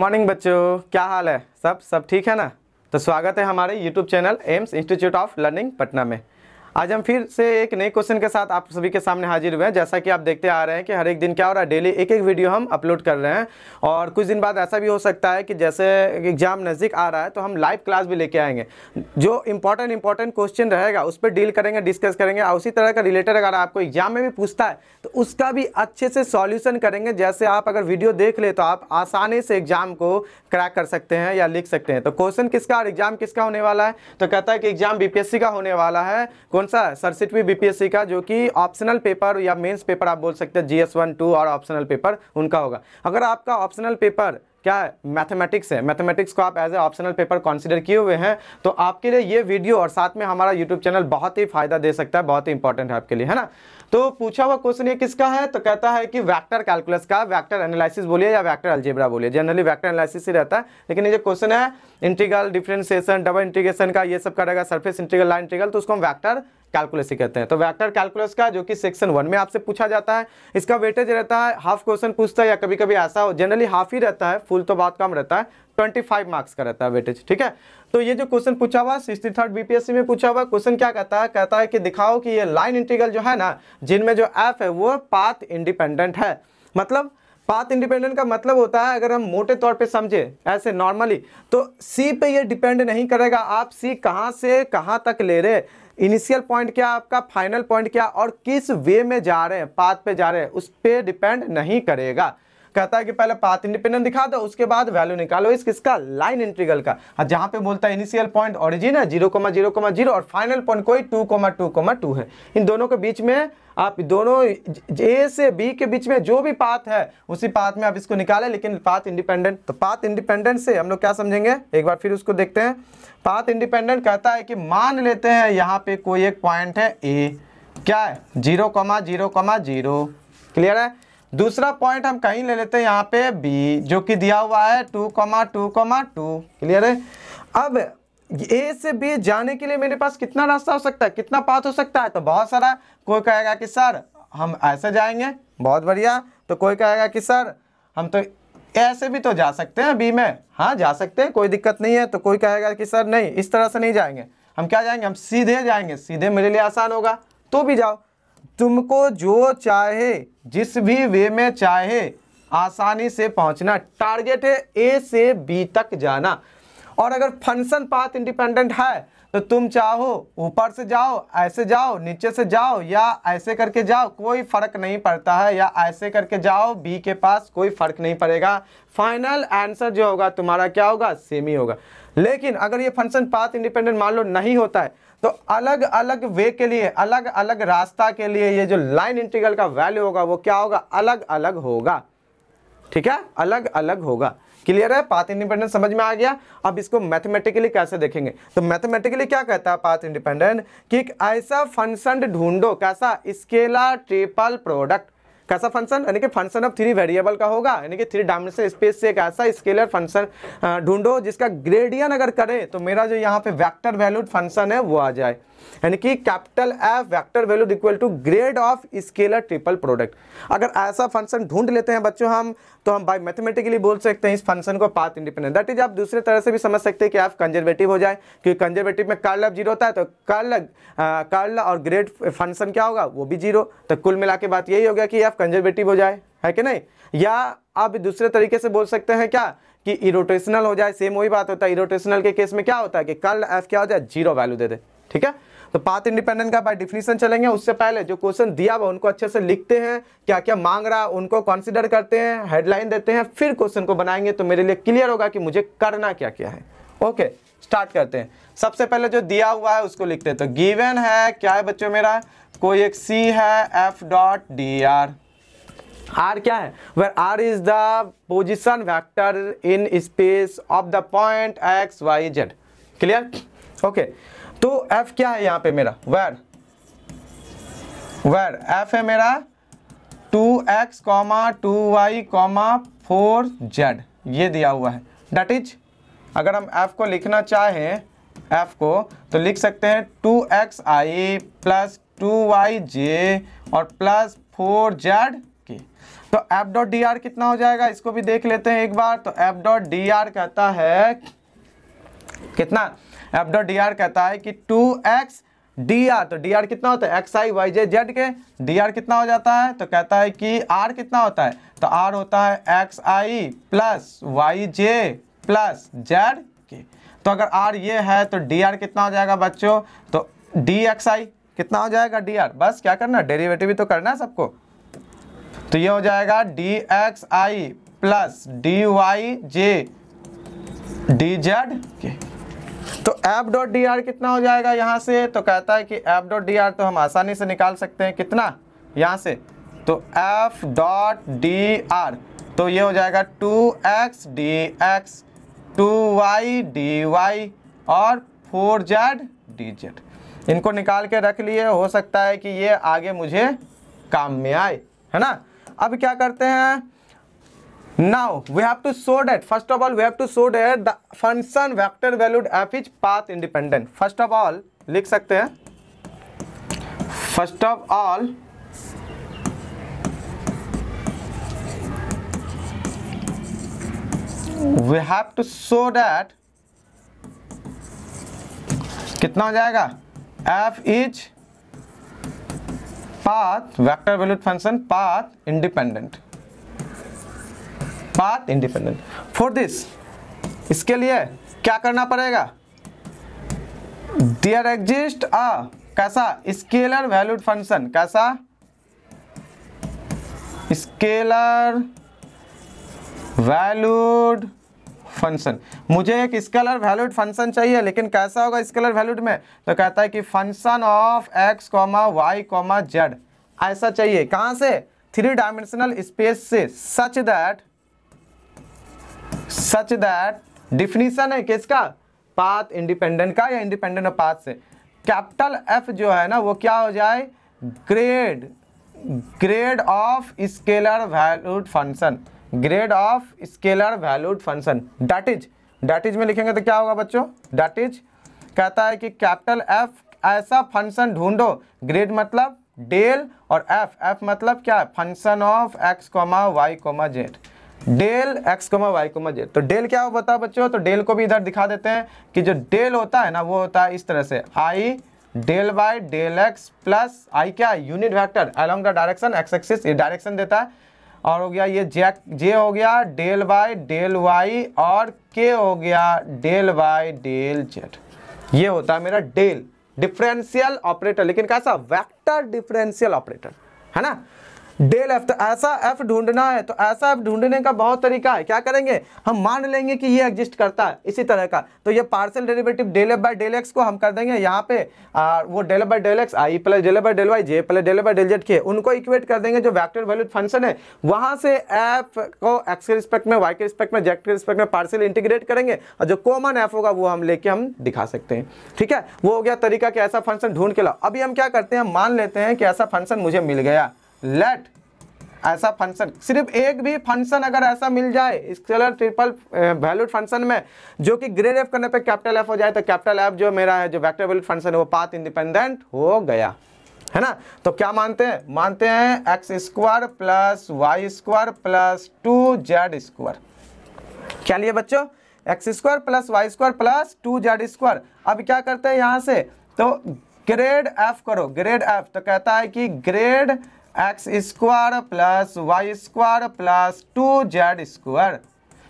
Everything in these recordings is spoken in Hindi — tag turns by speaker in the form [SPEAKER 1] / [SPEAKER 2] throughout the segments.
[SPEAKER 1] मॉर्निंग बच्चों क्या हाल है सब सब ठीक है ना तो स्वागत है हमारे YouTube channel Aims Institute of Learning Patna में आज हम फिर से एक नए क्वेश्चन के साथ आप सभी के सामने हाजिर हुए हैं जैसा कि आप देखते आ रहे हैं कि हर एक दिन क्या हो रहा है डेली एक एक वीडियो हम अपलोड कर रहे हैं और कुछ दिन बाद ऐसा भी हो सकता है कि जैसे एग्जाम नज़दीक आ रहा है तो हम लाइव क्लास भी लेके आएंगे जो इंपॉर्टेंट इंपॉर्टेंट क्वेश्चन रहेगा उस पर डील करेंगे डिस्कस करेंगे और उसी तरह का रिलेटेड अगर आपको एग्जाम में भी पूछता है तो उसका भी अच्छे से सॉल्यूशन करेंगे जैसे आप अगर वीडियो देख ले तो आप आसानी से एग्जाम को क्रैक कर सकते हैं या लिख सकते हैं तो क्वेश्चन किसका और एग्जाम किसका होने वाला है तो कहता है कि एग्जाम बी का होने वाला है कौन सा है सड़सठवीं बीपीएससी का जो कि ऑप्शनल पेपर या मेंस पेपर आप बोल सकते हैं जीएस वन टू और ऑप्शनल पेपर उनका होगा अगर आपका ऑप्शनल पेपर क्या है मैथमेटिक्स है मैथमेटिक्स को आप as a optional paper consider किए हुए हैं तो आपके लिए ये वीडियो और साथ में हमारा यूट्यूब चैनल बहुत ही फायदा दे सकता है बहुत ही इंपॉर्टेंट है आपके लिए है ना तो पूछा हुआ क्वेश्चन ये किसका है तो कहता है कि वैक्टर कैलकुलस का वैक्टर एनालिसिस बोलिए या वैक्टर अलजेब्रा बोलिए जनरली वैक्टर एनालिसिस ही रहता है लेकिन ये जो क्वेश्चन है इंटीग्रल डिफ्रेंसिएशन डबल इंटीग्रेशन का ये सब करेगा सर्फेस इंटीग्रल लाइन इंटीग्रल तो उसको हम वैक्टर कैलकुलस ही कहते हैं तो वैक्टर कैलकुलस का जो कि सेक्शन वन में आपसे पूछा जाता है इसका वेटेज रहता है हाफ क्वेश्चन पूछता है या कभी कभी ऐसा हो जनरली हाफ ही रहता है फुल तो बहुत कम रहता है 25 मार्क्स का रहता है वेटेज ठीक है तो ये जो क्वेश्चन पूछा हुआ सिक्सटी थर्ड बीपीएससी में पूछा हुआ क्वेश्चन क्या कहता है कहता है कि दिखाओ कि ये लाइन इंटीग्रल जो है ना जिनमें जो एफ है वो पाथ इंडिपेंडेंट है मतलब पाथ इंडिपेंडेंट का मतलब होता है अगर हम मोटे तौर पे समझे ऐसे नॉर्मली तो सी पे ये डिपेंड नहीं करेगा आप सी कहाँ से कहाँ तक ले रहे इनिशियल पॉइंट क्या आपका फाइनल पॉइंट क्या और किस वे में जा रहे हैं पाथ पे जा रहे हैं उस पर डिपेंड नहीं करेगा कहता है कि पहले पाथ इंडिपेंडेंट दिखा दो उसके बाद वैल्यू निकालो इस किसका लाइन इंटीग्रल का हाँ, जहां पे बोलता है इनिशियल पॉइंट ओरिजिन है zero comma zero comma zero और फाइनल पॉइंट कोई two comma two comma two है इन दोनों के बीच में आप दोनों ए से बी के बीच में जो भी पाथ है उसी पाथ में आप इसको निकालें लेकिन पाथ इंडिपेंडेंट तो पाथ इंडिपेंडेंट से हम लोग क्या समझेंगे एक बार फिर उसको देखते हैं पाथ इंडिपेंडेंट कहता है कि मान लेते हैं यहाँ पे कोई एक पॉइंट है ए क्या है zero comma zero comma zero clear है दूसरा पॉइंट हम कहीं ले लेते हैं यहाँ पे बी जो कि दिया हुआ है two comma two comma two clear है अब ए से बी जाने के लिए मेरे पास कितना रास्ता हो सकता है कितना पाथ हो सकता है तो बहुत सारा कोई कहेगा कि सर हम ऐसे जाएंगे बहुत बढ़िया तो कोई कहेगा कि सर हम तो ऐसे भी तो जा सकते हैं बी में हाँ जा सकते हैं कोई दिक्कत नहीं है तो कोई कहेगा कि सर नहीं इस तरह से नहीं जाएंगे हम क्या जाएंगे हम सीधे जाएंगे सीधे मेरे लिए आसान होगा तो भी जाओ तुमको जो चाहे जिस भी वे में चाहे आसानी से पहुंचना टारगेट है ए से बी तक जाना और अगर फंक्शन पाथ इंडिपेंडेंट है तो तुम चाहो ऊपर से जाओ ऐसे जाओ नीचे से जाओ या ऐसे करके जाओ कोई फर्क नहीं पड़ता है या ऐसे करके जाओ बी के पास कोई फर्क नहीं पड़ेगा फाइनल आंसर जो होगा तुम्हारा क्या होगा सेम ही होगा लेकिन अगर ये फंक्शन पाथ इंडिपेंडेंट मान लो नहीं होता है तो अलग अलग वे के लिए अलग अलग रास्ता के लिए ये जो लाइन इंटीग्रल का वैल्यू होगा वो क्या होगा अलग अलग होगा ठीक है अलग अलग होगा क्लियर है पाथ इंडिपेंडेंट समझ में आ गया अब इसको मैथमेटिकली कैसे देखेंगे तो मैथमेटिकली क्या कहता है पाथ इंडिपेंडेंट कि एक ऐसा फंक्शन ढूंढो कैसा स्केला ट्रिपल प्रोडक्ट कैसा फंक्शन यानी कि फंक्शन ऑफ थ्री वेरिएबल का होगा यानी कि थ्री डायमेंशनल स्पेस से एक ऐसा स्केलर फंक्शन ढूंढो जिसका ग्रेडियन अगर करें तो मेरा जो यहाँ पे वैक्टर वैल्यूड फंक्शन है वो आ जाए यानी कि capital F vector value equal to grad of scalar triple product अगर ऐसा फंक्शन ढूंढ लेते हैं बच्चों हम तो हम बाई मैथमेटिकली बोल सकते हैं इस फंक्शन को पाथ इंडिपेंडेंट दैट इज आप दूसरे तरह से भी समझ सकते हैं कि एफ कंजर्वेटिव हो जाए क्योंकि कंजर्वेटिव में कर्ल ऑफ जीरो होता है तो कर्ल कर्ल और ग्रेड फंक्शन क्या होगा वो भी जीरो तो कुल मिला के बात यही हो गया कि एफ कंजर्वेटिव हो जाए है कि नहीं या आप दूसरे तरीके से बोल सकते हैं क्या कि इरोटेशनल हो जाए सेम वही बात होता है इरोटेशनल के केस में क्या होता है कि कर्ल एफ क्या हो जाए जीरो वैल्यू दे दे ठीक है तो पाथ इंडिपेंडेंट का बाय डिफिनेशन चलेंगे उससे पहले जो क्वेश्चन दिया हुआ उनको अच्छे से लिखते हैं क्या क्या मांग रहा उनको कॉन्सिडर करते हैं हेडलाइन देते हैं फिर क्वेश्चन को बनाएंगे तो मेरे लिए क्लियर होगा कि मुझे करना क्या क्या है ओके स्टार्ट करते हैं सबसे पहले जो दिया हुआ है उसको लिखते हैं तो गिवेन है क्या है बच्चों मेरा कोई एक सी है F dot D R R क्या है where R is the position vector in space of the point x Y Z clear okay तो एफ क्या है यहाँ पे मेरा वेर वेर एफ है मेरा two X comma two Y comma four Z ये दिया हुआ है डेट इज अगर हम एफ को लिखना चाहें एफ को तो लिख सकते हैं two X I plus two Y J और प्लस फोर जेड के तो एफ डॉट डी आर कितना हो जाएगा इसको भी देख लेते हैं एक बार तो एफ डॉट डी आर कहता है कितना एफ डॉट डी आर कहता है कि टू एक्स डी आर तो डी आर कितना होता है X I Y J Z K D R कितना हो जाता है तो कहता है कि आर कितना होता है तो आर होता है X I plus Y J plus Z K तो अगर आर ये है तो डी आर कितना हो जाएगा बच्चों तो डी एक्स आई कितना हो जाएगा डी आर बस क्या करना डेरिवेटिव भी तो करना है सबको तो ये हो जाएगा D X I plus D Y J D Z K तो एप डॉट डी आर कितना हो जाएगा यहाँ से तो कहता है कि एप डॉट डी आर तो हम आसानी से निकाल सकते हैं कितना यहाँ से तो एफ डॉट डी आर तो ये हो जाएगा two x D x two Y D Y और फोर जेड डी जेड इनको निकाल के रख लिए हो सकता है कि ये आगे मुझे काम में आए है ना अब क्या करते हैं now we have to show that first of all we have to show that the function vector valued f is path independent first of all लिख सकते हैं first of all we have to show that कितना हो जाएगा f is path vector valued function path independent path independent for this इसके लिए क्या करना पड़ेगा देयर एग्जिस्ट अ कैसा स्केलर वैल्यूड फंक्शन कैसा स्केलर वैल्यूड फंक्शन मुझे एक स्केलर वैल्यूड फंक्शन चाहिए लेकिन कैसा होगा स्केलर वैल्यूड में तो कहता है कि function of X comma Y comma Z ऐसा चाहिए कहां से थ्री डायमेंशनल स्पेस से such that such that definition है किसका पाथ इंडिपेंडेंट का या इंडिपेंडेंट ऑफ पाथ से कैपिटल एफ जो है ना वो क्या हो जाए grad grad of scalar valued function grad of scalar valued function that is that is में लिखेंगे तो क्या होगा बच्चों डैट इज कहता है कि कैपिटल एफ ऐसा फंक्शन ढूंढो ग्रेड मतलब डेल और एफ एफ मतलब क्या है function of X comma Y comma Z del X comma Y comma Z तो डेल क्या हो बता बच्चों तो डेल को भी इधर दिखा देते हैं कि जो डेल होता है ना वो होता है इस तरह से I del by del X plus I क्या unit vector along the direction X axis ये डायरेक्शन देता है और हो गया ये जे जे हो गया डेल बाई डेल वाई और के हो गया डेल बाई डेल जेड ये होता है मेरा डेल डिफरेंशियल ऑपरेटर लेकिन कैसा वेक्टर डिफरेंशियल ऑपरेटर है ना डेल एफ तो ऐसा एफ ढूंढना है तो ऐसा एफ ढूंढने का बहुत तरीका है क्या करेंगे हम मान लेंगे कि ये एग्जिस्ट करता है इसी तरह का तो ये partial derivative del F by del X को हम कर देंगे यहाँ पे और वो del by del X I plus del by del Y J plus del by del Z K उनको इक्वेट कर देंगे जो वैक्टर वैल्यूड फंक्शन है वहाँ से एफ को एक्स के रिस्पेक्ट में वाई के रिस्पेक्ट में जेड के रिस्पेक्ट में पार्सल इंटीग्रेट करेंगे और जो कॉमन एफ होगा वो हम लेके हम दिखा सकते हैं ठीक है वो हो गया तरीका कि ऐसा फंक्शन ढूंढ के लाओ अभी हम क्या करते हैं हम मान लेते हैं कि ऐसा फंक्शन मुझे मिल गया लेट ऐसा फंक्शन सिर्फ एक भी फंक्शन अगर ऐसा मिल जाए स्केलर ट्रिपल वैल्यूड फंक्शन में जो कि ग्रेड एफ करने पे कैपिटल एफ हो जाए तो कैपिटल एफ जो मेरा है जो वेक्टर वैल्यूड फंक्शन है वो पाथ इंडिपेंडेंट हो गया है ना तो क्या मानते हैं मानते हैं X square plus Y square plus two Z square क्या लिए बच्चों X square plus Y square plus two Z square अब क्या करते हैं यहां से तो ग्रेड एफ करो ग्रेड एफ तो कहता है कि grad X square plus Y square plus two Z square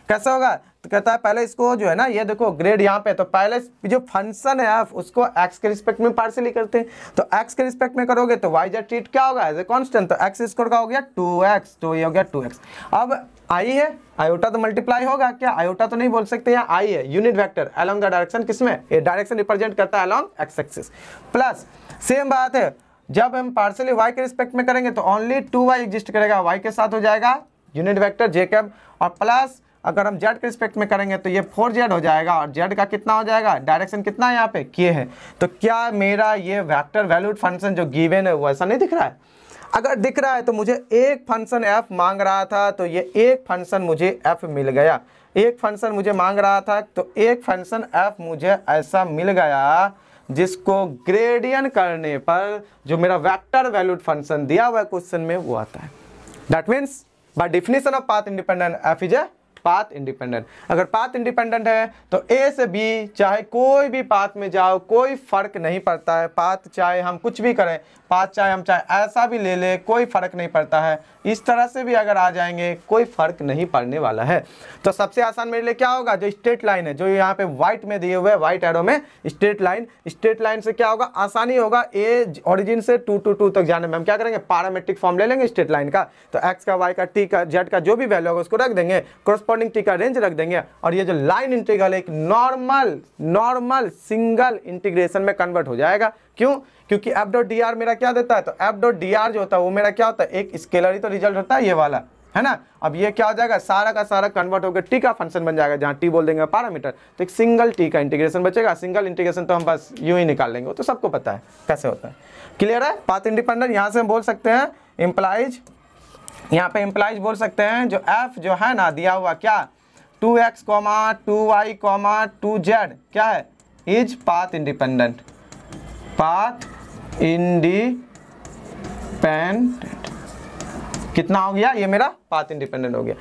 [SPEAKER 1] कैसा होगा तो कहता है पहले इसको जो है ना ये देखो ग्रेड यहाँ पे तो पहले जो फंक्शन है उसको x के रिस्पेक्ट में पार्सली करते हैं तो x के रिस्पेक्ट में करोगे तो y जेड ट्रीट क्या होगा एज ए कॉन्स्टेंट तो एक्स स्क्वायर का हो गया टू एक्स तो ये हो गया टू एक्स अब आई है आयोटा तो मल्टीप्लाई होगा क्या आयोटा तो नहीं बोल सकते यहाँ आई है unit vector along the direction किसमें ये डायरेक्शन रिप्रेजेंट करता है along X axis plus same बात है जब हम पार्सली वाई के रिस्पेक्ट में करेंगे तो ओनली टू वाई एग्जिस्ट करेगा वाई के साथ हो जाएगा यूनिट वेक्टर कैब और प्लस अगर हम जेड के रिस्पेक्ट में करेंगे तो ये फोर जेड हो जाएगा और जेड का कितना हो जाएगा डायरेक्शन कितना है यहाँ पे किए है तो क्या मेरा ये वैक्टर वैल्यूड फंक्शन जो गिवेन है वो ऐसा नहीं दिख रहा है अगर दिख रहा है तो मुझे एक फंक्शन एफ मांग रहा था तो ये एक फंक्शन मुझे एफ मिल गया एक फंक्शन मुझे मांग रहा था तो एक फंक्शन एफ मुझे ऐसा मिल गया जिसको ग्रेडियन करने पर जो मेरा वेक्टर वैल्यूड फंक्शन दिया हुआ है क्वेश्चन में वो आता है that means by definition of path independent F is a path independent अगर पाथ इंडिपेंडेंट है तो ए से बी चाहे कोई भी पाथ में जाओ कोई फर्क नहीं पड़ता है पाथ चाहे हम कुछ भी करें पाँच चाहे हम चाहे ऐसा भी ले ले कोई फ़र्क नहीं पड़ता है इस तरह से भी अगर आ जाएंगे कोई फ़र्क नहीं पड़ने वाला है तो सबसे आसान मेरे लिए क्या होगा जो स्ट्रेट लाइन है जो यहाँ पे व्हाइट में दिए हुए व्हाइट एरो में स्ट्रेट लाइन स्ट्रेट लाइन से क्या होगा आसानी होगा ए ऑरिजिन से टू टू टू तक जाने में हम क्या करेंगे पारामेट्रिक फॉर्म ले लेंगे स्ट्रेट लाइन का तो एक्स का वाई का टी का जेड का जो भी वैल्यू होगा उसको रख देंगे क्रोस्पॉन्डिंग टी का रेंज रख देंगे और ये जो लाइन इंटीग्रल एक नॉर्मल नॉर्मल सिंगल इंटीग्रेशन में कन्वर्ट हो जाएगा क्यों क्योंकि एफ डॉट डी आर मेरा क्या देता है तो एफ डॉट डी आर जो होता है वो मेरा क्या होता है एक ही तो रिजल्ट होता है ये वाला है ना अब ये क्या हो जाएगा सारा का सारा कन्वर्ट होकर टी का फंक्शन बन जाएगा जहाँ टी बोल देंगे पैरामीटर तो एक सिंगल टी का इंटीग्रेशन बचेगा सिंगल इंटीग्रेशन तो हम बस यूं ही निकाल लेंगे तो सबको पता है कैसे होता है क्लियर है पाथ इंडिपेंडेंट यहाँ से हम बोल सकते हैं इम्प्लाइज यहाँ पे इम्प्लाइज बोल सकते हैं जो एफ जो है ना दिया हुआ क्या two X comma two Y comma two Z क्या है is path independent path independent कितना हो गया ये मेरा पाथ इंडिपेंडेंट हो गया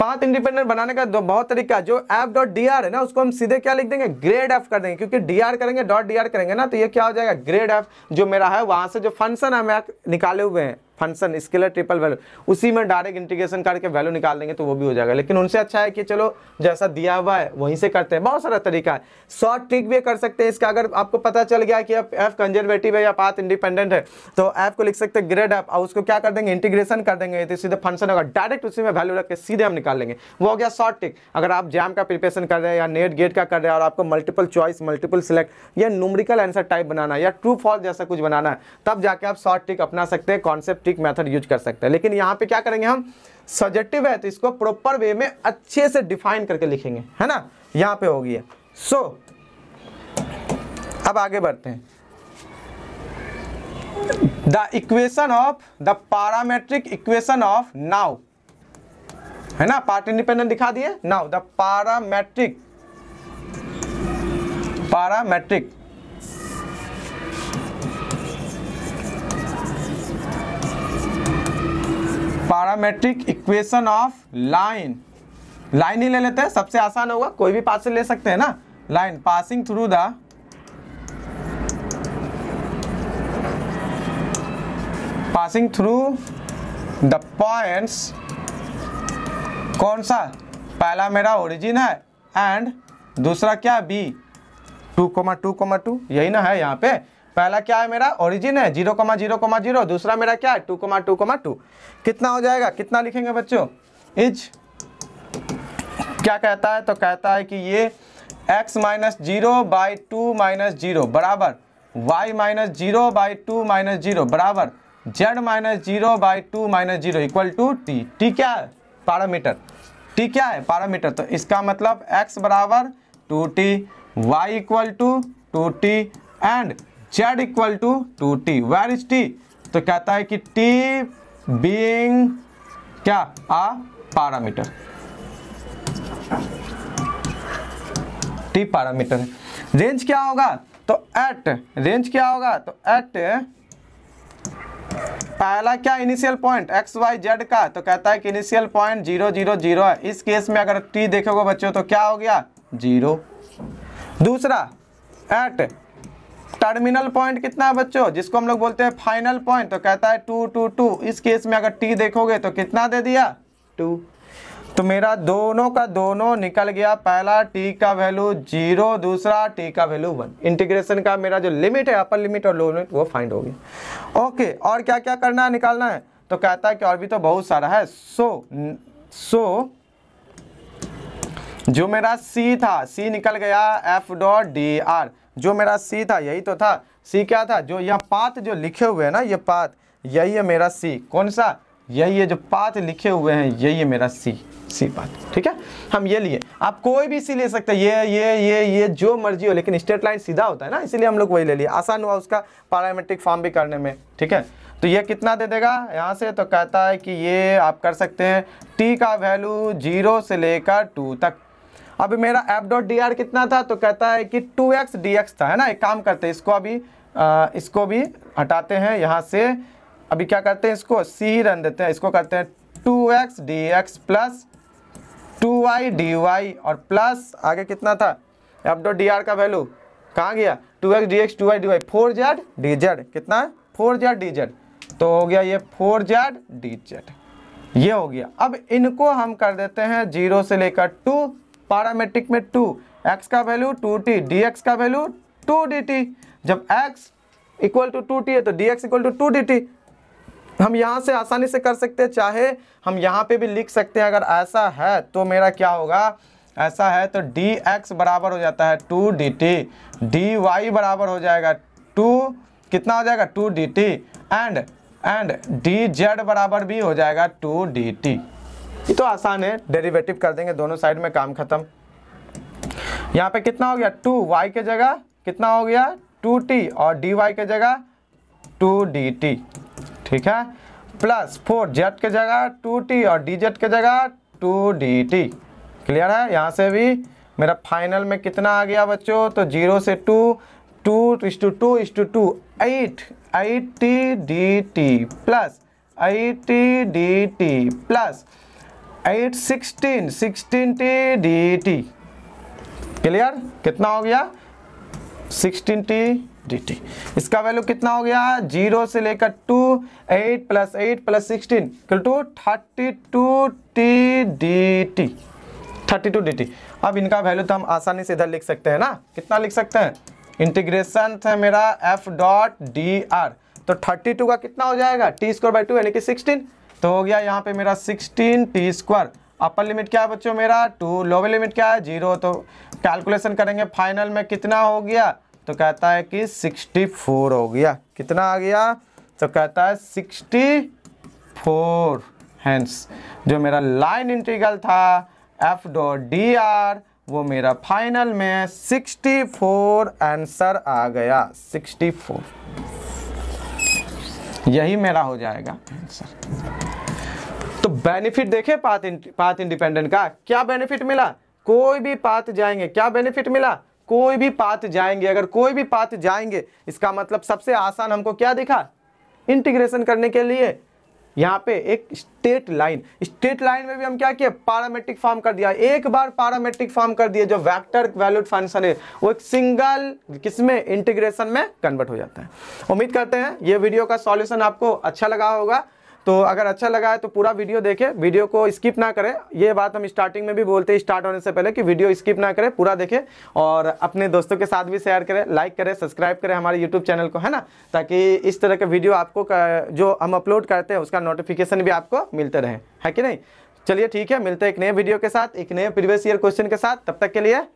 [SPEAKER 1] पाथ इंडिपेंडेंट बनाने का दो बहुत तरीका जो एफ डॉट डी आर है ना उसको हम सीधे क्या लिख देंगे ग्रेड एफ कर देंगे क्योंकि डी आर करेंगे डॉट डी आर करेंगे ना तो ये क्या हो जाएगा ग्रेड एफ जो मेरा है वहां से जो फंक्शन हम निकाले हुए हैं फंक्शन स्केलर ट्रिपल वैल्यू उसी में डायरेक्ट इंटीग्रेशन करके वैल्यू निकाल देंगे तो वो भी हो जाएगा लेकिन उनसे अच्छा है कि चलो जैसा दिया हुआ है वहीं से करते हैं बहुत सारा तरीका है शॉर्ट ट्रिक भी कर सकते हैं इसका अगर आपको पता चल गया कि अब एफ कंजर्वेटिव है या पाथ इंडिपेंडेंट है तो एफ को लिख सकते हैं ग्रेड एफ और उसको क्या कर देंगे इंटीग्रेशन कर देंगे तो सीधे फंक्शन होगा डायरेक्ट उसी में वैल्यू रख के सीधे हम निकाल लेंगे वो हो गया शॉर्ट ट्रिक अगर आप जैम का प्रिपरेशन कर रहे हैं या नेट गेट का कर रहे हैं और आपको मल्टीपल चॉइस मल्टीपल सिलेक्ट या न्यूमरिकल आंसर टाइप बनाना है या ट्रू फॉल्स जैसा कुछ बनाना है तब जाके आप शॉर्ट ट्रिक अपना सकते हैं कॉन्सेप्ट डिडक्टिक मेथड यूज कर सकते हैं लेकिन यहाँ पे क्या करेंगे हम सजेक्टिव है तो इसको प्रॉपर वे में अच्छे से डिफाइन करके लिखेंगे है ना यहाँ पे होगी सो so, अब आगे बढ़ते हैं the equation of the parametric equation of now है ना पार्ट इंडिपेंडेंट दिखा दिए now the parametric parametric parametric equation of line line ही ले लेते हैं सबसे आसान होगा कोई भी पास से ले सकते हैं ना line passing through the passing through the points कौन सा पहला मेरा ओरिजिन है एंड दूसरा क्या B two comma two comma two यही ना है यहाँ पे पहला क्या है मेरा ओरिजिन है zero comma zero comma zero दूसरा मेरा क्या है two comma two comma to कितना हो जाएगा कितना लिखेंगे बच्चों इज क्या कहता है तो कहता है कि ये x minus zero by two minus zero बराबर y minus zero by two minus zero बराबर z minus zero by two minus zero equal to t t क्या है पैरामीटर टी क्या है पैरामीटर तो इसका मतलब एक्स बराबर two t y equal to two t and z equal to two t where is t तो कहता है कि टी बींग क्या आ पारामीटर टी पारामीटर है रेंज क्या होगा तो एट रेंज क्या होगा तो एट पहला क्या initial point x Y z का तो कहता है कि initial point zero zero zero है इस केस में अगर टी देखोगे बच्चों तो क्या हो गया जीरो दूसरा एट टर्मिनल पॉइंट कितना है बच्चों जिसको हम लोग बोलते हैं फाइनल पॉइंट तो कहता है टू टू टू इस केस में अगर टी देखोगे तो कितना दे दिया टू तो मेरा दोनों का दोनों निकल गया पहला टी का वैल्यू जीरो दूसरा टी का वैल्यू वन इंटीग्रेशन का मेरा जो लिमिट है अपर लिमिट और लोअर लिमिट वो फाइंड हो गया ओके और क्या क्या करना है निकालना है तो कहता है कि और भी तो बहुत सारा है सो सो जो मेरा सी था सी निकल गया एफ डॉट डी आर जो मेरा सी था यही तो था सी क्या था जो यह पात जो लिखे हुए हैं ना ये पात यही है मेरा सी कौन सा यही है जो पात लिखे हुए हैं यही है मेरा सी सी पात ठीक है हम ये लिए आप कोई भी सी ले सकते हैं ये ये ये ये जो मर्जी हो लेकिन स्टेट लाइन सीधा होता है ना इसीलिए हम लोग वही ले लिए आसान हुआ उसका पैरामेट्रिक फॉर्म भी करने में ठीक है तो ये कितना दे देगा यहाँ से तो कहता है कि ये आप कर सकते हैं टी का वैल्यू जीरो से लेकर टू तक अभी मेरा एप डॉट डी आर कितना था तो कहता है कि टू एक्स डी एक्स था है ना एक काम करते हैं इसको अभी आ, इसको भी हटाते हैं यहाँ से अभी क्या करते हैं इसको सी ही रन देते हैं इसको करते हैं two x D x plus two Y D Y और प्लस आगे कितना था एफ डॉट डी आर का वैल्यू कहाँ गया two x D x two Y D y four Z D z कितना फोर जेड डी जेड तो हो गया ये फोर जेड डी जेड ये हो गया अब इनको हम कर देते हैं जीरो से लेकर टू पारामेट्रिक में टू एक्स का value two t d x का वैल्यू टू डी टी जब x equal to two t है तो d x equal to two d t हम यहाँ से आसानी से कर सकते हैं चाहे हम यहाँ पे भी लिख सकते हैं अगर ऐसा है तो मेरा क्या होगा ऐसा है तो डी एक्स बराबर हो जाता है two d t d y बराबर हो जाएगा टू कितना हो जाएगा two d t and and d z बराबर भी हो जाएगा टू डी टी ये तो आसान है डेरिवेटिव कर देंगे दोनों साइड में काम खत्म यहाँ पे कितना हो गया टू वाई के जगह कितना हो गया टू टी और डी वाई के जगह टू डी टी ठीक है प्लस फोर जेड के जगह टू टी और डी जेड के जगह टू डी टी क्लियर है यहाँ से भी मेरा फाइनल में कितना आ गया बच्चों तो जीरो से टू टू इस टू टू इस two two eight eight t d t plus eight t d t plus eight sixteen sixteen t d t clear कितना हो गया सिक्सटीन टी डी टी इसका वैल्यू कितना हो गया जीरो से लेकर two eight plus eight plus sixteen two thirty two t d t thirty two d t अब इनका वैल्यू तो हम आसानी से इधर लिख सकते हैं ना कितना लिख सकते हैं इंटीग्रेशन है मेरा एफ डॉट डी आर तो थर्टी टू का कितना हो जाएगा टी स्क्वायर बाई टू यानी कि सिक्सटीन तो हो गया यहाँ पे मेरा sixteen t square upper limit क्या है बच्चों मेरा टू लोअर लिमिट क्या है जीरो तो कैलकुलेशन करेंगे फाइनल में कितना हो गया तो कहता है कि सिक्सटी फोर हो गया कितना आ गया तो कहता है सिक्सटी फोर हैंस जो मेरा लाइन इंटीग्रल था एफ डॉट डी आर वो मेरा फाइनल में 64 आंसर आ गया 64 यही मेरा हो जाएगा आंसर तो बेनिफिट देखे पाथ पाथ इंडिपेंडेंट का क्या बेनिफिट मिला कोई भी पाथ जाएंगे क्या बेनिफिट मिला कोई भी पाथ जाएंगे अगर कोई भी पाथ जाएंगे इसका मतलब सबसे आसान हमको क्या दिखा इंटीग्रेशन करने के लिए यहाँ पे एक स्टेट लाइन स्टेट लाइन में भी हम क्या किए पारामेट्रिक फॉर्म कर दिया एक बार पारामेट्रिक फॉर्म कर दिए जो वेक्टर वैल्यूड फंक्शन है वो एक सिंगल किसमें इंटीग्रेशन में कन्वर्ट हो जाता है उम्मीद करते हैं ये वीडियो का सॉल्यूशन आपको अच्छा लगा होगा तो अगर अच्छा लगा है तो पूरा वीडियो देखें वीडियो को स्किप ना करें ये बात हम स्टार्टिंग में भी बोलते हैं स्टार्ट होने से पहले कि वीडियो स्किप ना करें पूरा देखें और अपने दोस्तों के साथ भी शेयर करें लाइक करें सब्सक्राइब करें हमारे यूट्यूब चैनल को है ना ताकि इस तरह के वीडियो आपको जो हम अपलोड करते हैं उसका नोटिफिकेशन भी आपको मिलते रहे है कि नहीं चलिए ठीक है मिलते हैं एक नए वीडियो के साथ एक नए प्रीवियस ईयर क्वेश्चन के साथ तब तक के लिए